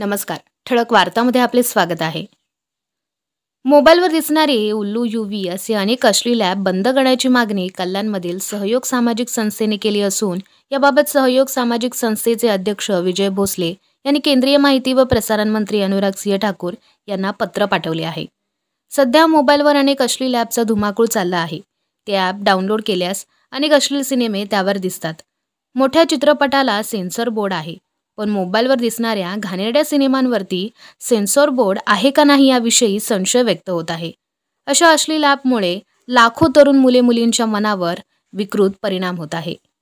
नमस्कार ठळक वार्तामध्ये आपले स्वागत आहे मोबाईलवर दिसणारे उल्लू युवी असे अनेक अश्लील ॲप बंद करण्याची मागणी कल्याणमधील सहयोग सामाजिक संस्थेने केली असून याबाबत सहयोग सामाजिक संस्थेचे अध्यक्ष विजय भोसले यांनी केंद्रीय माहिती व प्रसारण मंत्री अनुराग सिंह ठाकूर यांना पत्र पाठवले आहे सध्या मोबाईलवर अनेक अश्लील ॲपचा धुमाकूळ चालला आहे ते ॲप डाउनलोड केल्यास अनेक अश्लील सिनेमे त्यावर दिसतात मोठ्या चित्रपटाला सेन्सर बोर्ड आहे पण मोबाईलवर दिसणाऱ्या घाणेरड्या सिनेमांवरती सेन्सॉर बोर्ड आहे का नाही याविषयी संशय व्यक्त होत आहे अशा अश्लील ॲपमुळे लाखो तरुण मुले मुलींच्या मनावर विकृत परिणाम होत आहे